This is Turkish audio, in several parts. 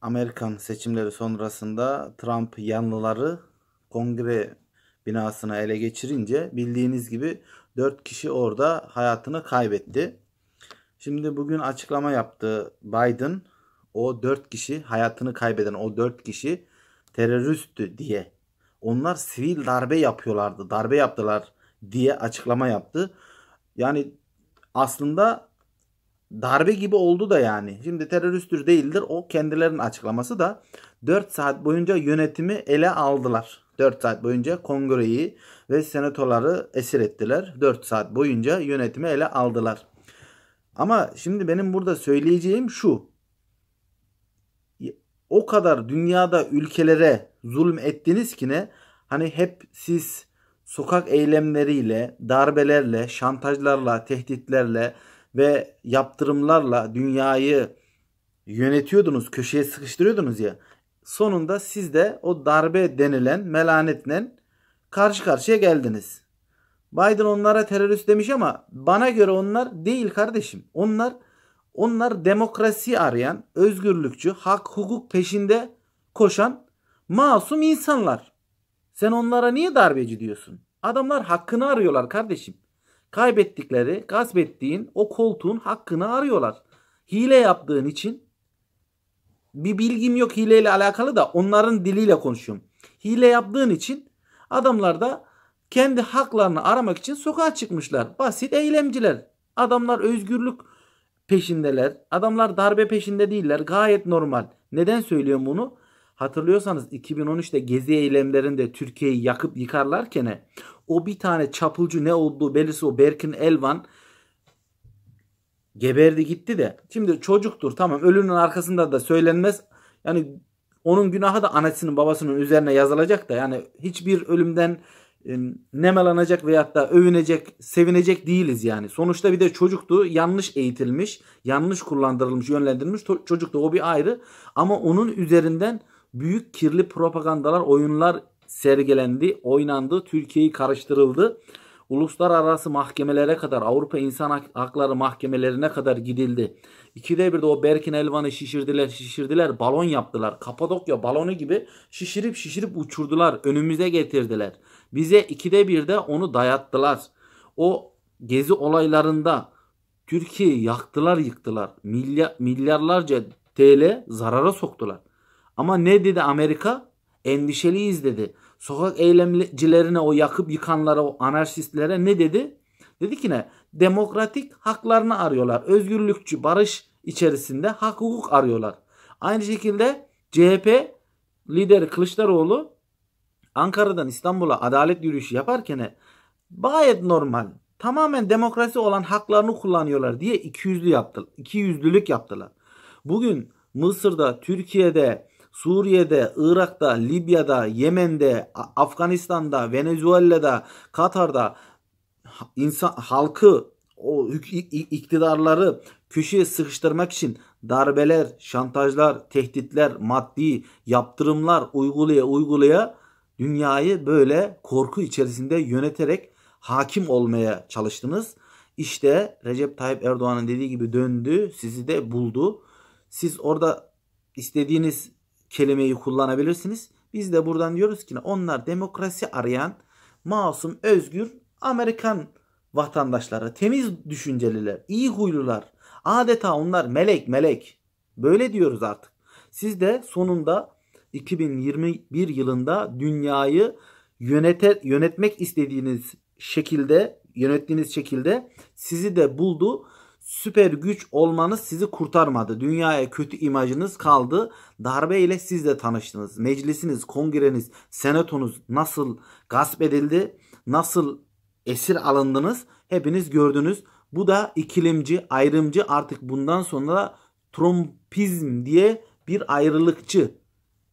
Amerikan seçimleri sonrasında Trump yanlıları kongre binasına ele geçirince bildiğiniz gibi 4 kişi orada hayatını kaybetti. Şimdi bugün açıklama yaptı Biden. O 4 kişi hayatını kaybeden o 4 kişi teröristti diye. Onlar sivil darbe yapıyorlardı. Darbe yaptılar diye açıklama yaptı. Yani aslında darbe gibi oldu da yani. Şimdi teröristtür değildir o kendilerinin açıklaması da 4 saat boyunca yönetimi ele aldılar. 4 saat boyunca kongreyi ve senatoları esir ettiler. 4 saat boyunca yönetimi ele aldılar. Ama şimdi benim burada söyleyeceğim şu. O kadar dünyada ülkelere zulüm ettiniz ki ne? Hani hep siz sokak eylemleriyle, darbelerle, şantajlarla, tehditlerle ve yaptırımlarla dünyayı yönetiyordunuz, köşeye sıkıştırıyordunuz ya. Sonunda siz de o darbe denilen melanetle karşı karşıya geldiniz. Biden onlara terörist demiş ama bana göre onlar değil kardeşim. Onlar onlar demokrasi arayan, özgürlükçü, hak, hukuk peşinde koşan masum insanlar. Sen onlara niye darbeci diyorsun? Adamlar hakkını arıyorlar kardeşim kaybettikleri, gasp ettiğin o koltuğun hakkını arıyorlar. Hile yaptığın için bir bilgim yok hileyle alakalı da onların diliyle konuşuyorum. Hile yaptığın için adamlar da kendi haklarını aramak için sokağa çıkmışlar. Basit eylemciler. Adamlar özgürlük peşindeler. Adamlar darbe peşinde değiller. Gayet normal. Neden söylüyorum bunu? Hatırlıyorsanız 2013'te gezi eylemlerinde Türkiye'yi yakıp yıkarlarken o bir tane çapulcu ne olduğu belirsiz o Berkin Elvan geberdi gitti de. Şimdi çocuktur tamam ölünün arkasında da söylenmez. Yani onun günahı da annesinin babasının üzerine yazılacak da yani hiçbir ölümden e, nemalanacak veyahut da övünecek, sevinecek değiliz yani. Sonuçta bir de çocuktu. Yanlış eğitilmiş, yanlış kullandırılmış, yönlendirilmiş çocuktu. O bir ayrı. Ama onun üzerinden büyük kirli propagandalar, oyunlar sergilendi, oynandı, Türkiye'yi karıştırıldı. Uluslararası mahkemelere kadar, Avrupa İnsan Hakları Mahkemelerine kadar gidildi. İkide bir de o Berkin Elvan'ı şişirdiler, şişirdiler, balon yaptılar. Kapadokya balonu gibi şişirip şişirip uçurdular, önümüze getirdiler. Bize ikide bir de onu dayattılar. O gezi olaylarında Türkiye'yi yaktılar, yıktılar. Milyar, milyarlarca TL zarara soktular. Ama ne dedi Amerika? Endişeliyiz dedi. Sokak eylemcilerine o yakıp yıkanlara o anarşistlere ne dedi? Dedi ki ne? Demokratik haklarını arıyorlar. Özgürlükçü barış içerisinde hak hukuk arıyorlar. Aynı şekilde CHP lideri Kılıçdaroğlu Ankara'dan İstanbul'a adalet yürüyüşü yaparken gayet normal tamamen demokrasi olan haklarını kullanıyorlar diye ikiyüzlü yaptı, ikiyüzlülük yaptılar. Bugün Mısır'da, Türkiye'de, Suriye'de, Irak'ta, Libya'da, Yemen'de, Afganistan'da, Venezuela'da, Katar'da insan halkı o iktidarları köşeye sıkıştırmak için darbeler, şantajlar, tehditler, maddi yaptırımlar uygulaya uygulaya dünyayı böyle korku içerisinde yöneterek hakim olmaya çalıştınız. İşte Recep Tayyip Erdoğan'ın dediği gibi döndü, sizi de buldu. Siz orada istediğiniz kelimeyi kullanabilirsiniz. Biz de buradan diyoruz ki onlar demokrasi arayan masum, özgür Amerikan vatandaşları, temiz düşünceliler, iyi huylular. Adeta onlar melek melek. Böyle diyoruz artık. Siz de sonunda 2021 yılında dünyayı yönete, yönetmek istediğiniz şekilde, yönettiğiniz şekilde sizi de buldu süper güç olmanız sizi kurtarmadı. Dünyaya kötü imajınız kaldı. Darbe ile siz de tanıştınız. Meclisiniz, kongreniz, senatonuz nasıl gasp edildi? Nasıl esir alındınız? Hepiniz gördünüz. Bu da ikilimci, ayrımcı artık bundan sonra Trumpizm diye bir ayrılıkçı,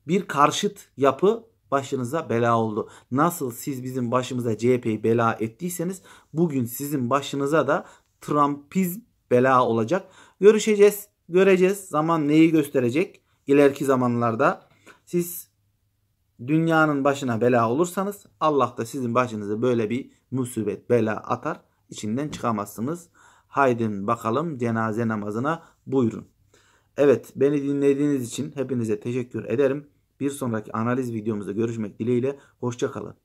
bir karşıt yapı başınıza bela oldu. Nasıl siz bizim başımıza CHP'yi bela ettiyseniz bugün sizin başınıza da Trumpizm bela olacak. Görüşeceğiz, göreceğiz. Zaman neyi gösterecek? İleriki zamanlarda siz dünyanın başına bela olursanız Allah da sizin başınıza böyle bir musibet, bela atar. İçinden çıkamazsınız. Haydin bakalım cenaze namazına buyurun. Evet beni dinlediğiniz için hepinize teşekkür ederim. Bir sonraki analiz videomuzda görüşmek dileğiyle. Hoşçakalın.